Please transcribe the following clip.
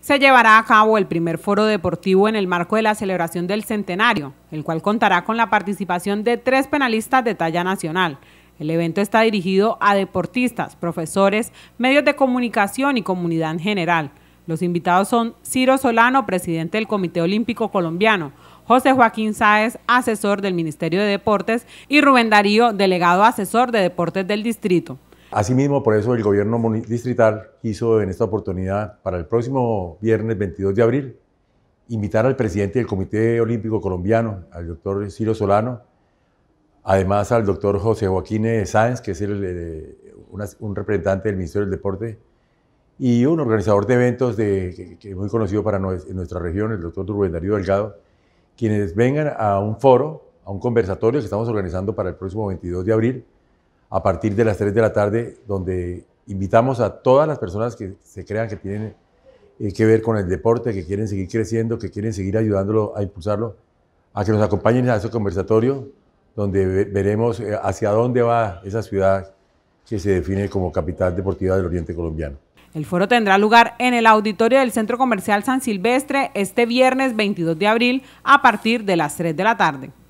Se llevará a cabo el primer foro deportivo en el marco de la celebración del centenario, el cual contará con la participación de tres penalistas de talla nacional. El evento está dirigido a deportistas, profesores, medios de comunicación y comunidad en general. Los invitados son Ciro Solano, presidente del Comité Olímpico Colombiano, José Joaquín Sáez, asesor del Ministerio de Deportes, y Rubén Darío, delegado asesor de Deportes del Distrito. Asimismo, por eso el gobierno distrital hizo en esta oportunidad, para el próximo viernes 22 de abril, invitar al presidente del Comité Olímpico Colombiano, al doctor Ciro Solano, además al doctor José Joaquín Sáenz, que es eh, un representante del Ministerio del Deporte, y un organizador de eventos muy conocido para nuestra región, el doctor Rubén Darío Delgado, quienes vengan a un foro, a un conversatorio que estamos organizando para el próximo 22 de abril, a partir de las 3 de la tarde, donde invitamos a todas las personas que se crean que tienen eh, que ver con el deporte, que quieren seguir creciendo, que quieren seguir ayudándolo a impulsarlo, a que nos acompañen a ese conversatorio, donde veremos eh, hacia dónde va esa ciudad que se define como capital deportiva del Oriente Colombiano. El foro tendrá lugar en el auditorio del Centro Comercial San Silvestre este viernes 22 de abril a partir de las 3 de la tarde.